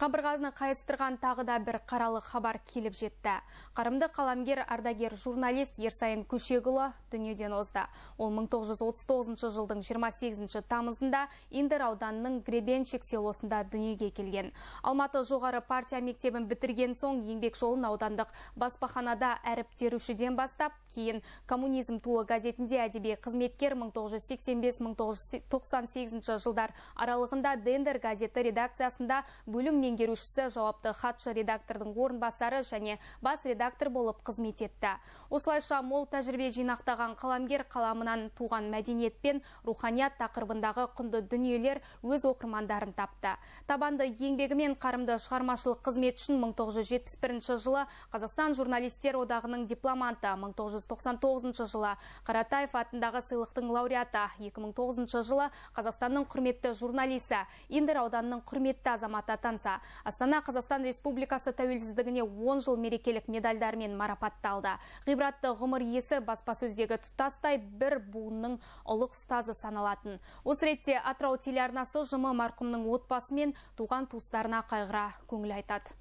қабырғасына қайыстырған тағы да бір қаралы хабар келіп жетті қарымды қаламгер ардагер журналист ерсайын көшегұлы дүниеден озды ол 1939 жылдың 28 тамызында индер ауданының гребенщик селосында дүниеге келген алматы жоғары партия мектебін бітірген соң еңбек жолын аудандық баспаханада әріп терушіден бастап кейін коммунизм туы газетінде әдеби қызметкер 1985-1998 жылдар аралығында дендер газеті редакциясында бөлім меңгерушісі жауапты хатшы редактордың басары және бас редактор болып қызмет етті осылайша мол тәжірибе жинақтаған қаламгер қаламынан туған мәдениет пен руханият тақырыбындағы құнды дүниелер өз оқырмандарын тапты табанды еңбегімен қарымды шығармашылық қызмет үшін 1971 жылы қазақстан журналистер одағының дипломанты 1999 жылы қаратаев атындағы сыйлықтың лауреаты 2009 жылы қазақстанның құрметті журналисі индер ауданының құрметті азаматы атанса Астана Қазақстан Республикасы тәуелсіздігіне 10 жыл мерекелік медальдармен марапатталды. Ғибратты ғұмыр есі баспасөздегі тұтастай бір буынның ұлық ұстазы саналатын. Осы ретте Атырау телеарнасы жымы марқұмның отбасы туған туыстарына қайғыра көңіл айтады.